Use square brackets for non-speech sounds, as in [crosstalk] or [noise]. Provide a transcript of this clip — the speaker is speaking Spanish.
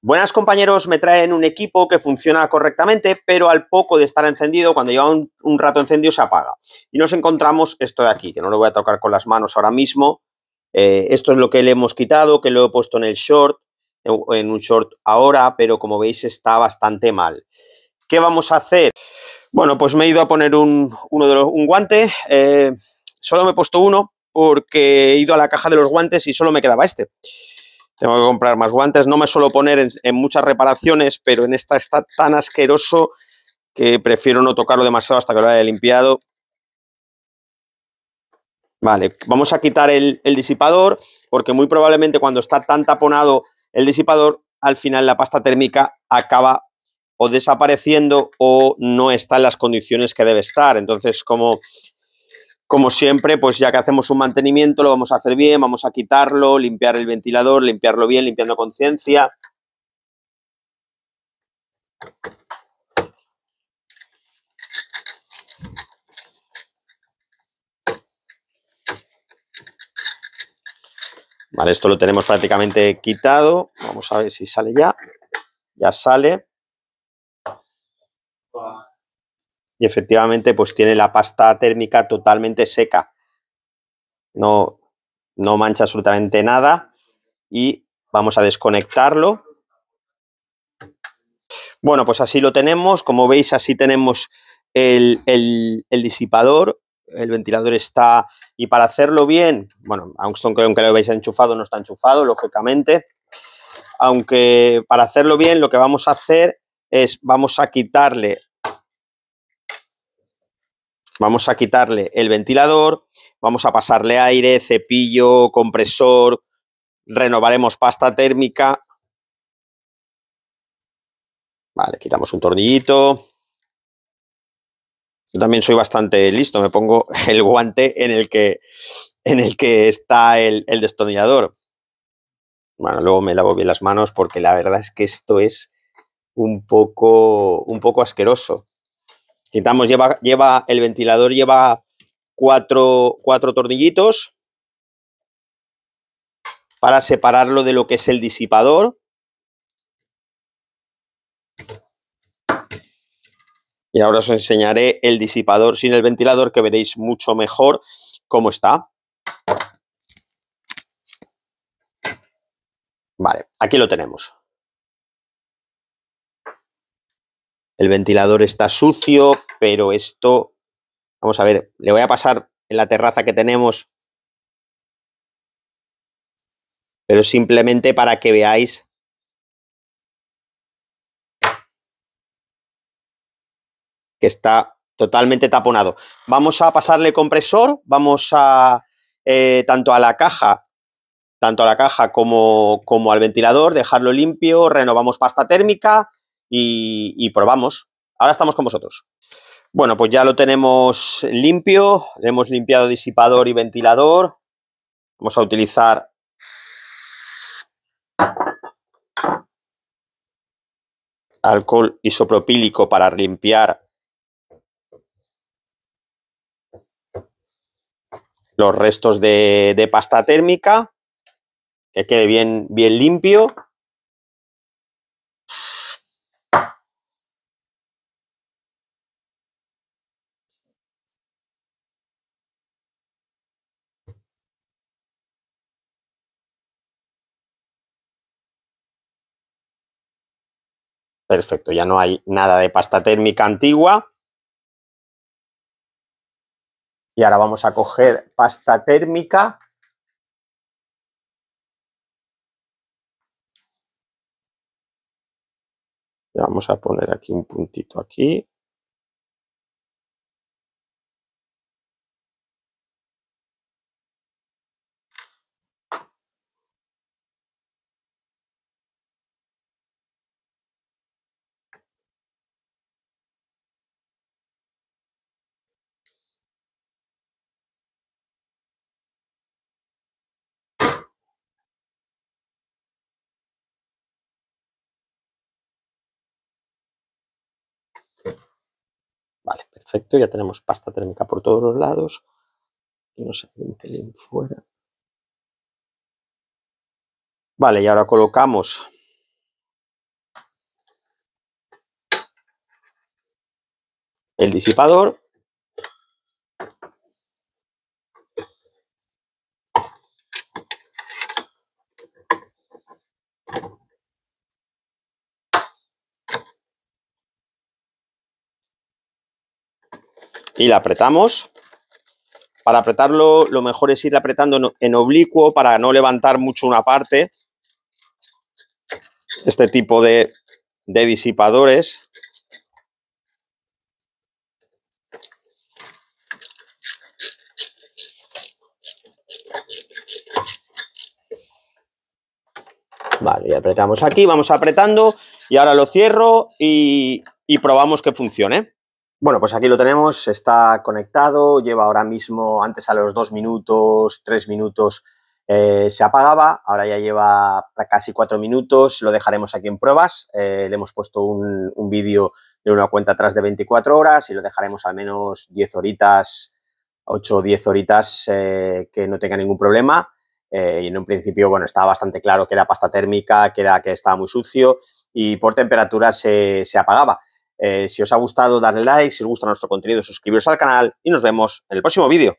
Buenas compañeros me traen un equipo que funciona correctamente, pero al poco de estar encendido, cuando lleva un, rato encendido, se apaga. Y nos encontramos esto de aquí, que no lo voy a tocar con las manos ahora mismo. Eh, esto es lo que le hemos quitado, que lo he puesto en el short, eh, en, un short ahora, pero como veis está bastante mal. ¿Qué vamos a hacer? Bueno, pues me he ido a poner un, uno de los, un guante. Eh, solo me he puesto uno porque he ido a la caja de los guantes y solo me quedaba este. Tengo que comprar más guantes. No me suelo poner en, muchas reparaciones, pero en esta está tan asqueroso que prefiero no tocarlo demasiado hasta que lo haya limpiado. Vale, vamos a quitar el, el, disipador porque muy probablemente cuando está tan taponado el disipador, al final la pasta térmica acaba o desapareciendo o no está en las condiciones que debe estar. Entonces, como como siempre, pues ya que hacemos un mantenimiento, lo vamos a hacer bien, vamos a quitarlo, limpiar el ventilador, limpiarlo bien, limpiando conciencia. Vale, esto lo tenemos prácticamente quitado. Vamos a ver si sale ya. Ya sale. y efectivamente pues tiene la pasta térmica totalmente seca. No, mancha absolutamente nada y vamos a desconectarlo. Bueno, pues así lo tenemos. Como veis, así tenemos el, disipador. El ventilador está... Y para hacerlo bien, bueno, aunque, aunque lo veis enchufado, no está enchufado, lógicamente. Aunque para hacerlo bien, lo que vamos a hacer es vamos a quitarle Vamos a quitarle el ventilador, vamos a pasarle aire, cepillo, compresor, renovaremos pasta térmica. Vale, quitamos un tornillito. Yo también soy bastante listo, me pongo [laughs] el guante en el que, en el que está el, destornillador. Bueno, luego me lavo bien las manos porque la verdad es que esto es un poco, un poco asqueroso. Quitamos, lleva, lleva el ventilador, lleva cuatro, cuatro tornillitos para separarlo de lo que es el disipador. Y ahora os enseñaré el disipador sin el ventilador que veréis mucho mejor cómo está. Vale, aquí lo tenemos. El ventilador está sucio, pero esto... Vamos a ver, le voy a pasar en la terraza que tenemos, pero simplemente para que veáis que está totalmente taponado. Vamos a pasarle compresor, vamos a eh, tanto a la caja, tanto a la caja como, como al ventilador, dejarlo limpio, renovamos pasta térmica y, probamos. Ahora estamos con vosotros. Bueno, pues ya lo tenemos limpio. Hemos limpiado disipador y ventilador. Vamos a utilizar alcohol isopropílico para limpiar los restos de, de pasta térmica, que quede bien, bien limpio. Perfecto, ya no hay nada de pasta térmica antigua. Y ahora vamos a coger pasta térmica. Vamos a poner aquí un puntito aquí. perfecto, ya tenemos pasta térmica por todos los lados. Y nos fuera. Vale, y ahora colocamos el disipador y la apretamos. Para apretarlo, lo mejor es ir apretando en oblicuo para no levantar mucho una parte. Este tipo de, disipadores. Vale, y apretamos aquí, vamos apretando y ahora lo cierro y probamos que funcione. Bueno, pues aquí lo tenemos, está conectado, lleva ahora mismo, antes a los dos minutos, tres minutos eh, se apagaba, ahora ya lleva casi cuatro minutos, lo dejaremos aquí en pruebas, eh, le hemos puesto un, vídeo de una cuenta atrás de 24 horas y lo dejaremos al menos 10 horitas, 8 o 10 horitas eh, que no tenga ningún problema. y en un principio, bueno, estaba bastante claro que era pasta térmica, que era que estaba muy sucio y por temperatura se apagaba. Eh, si os ha gustado, darle like, si os gusta nuestro contenido, suscribiros al canal y nos vemos en el próximo vídeo.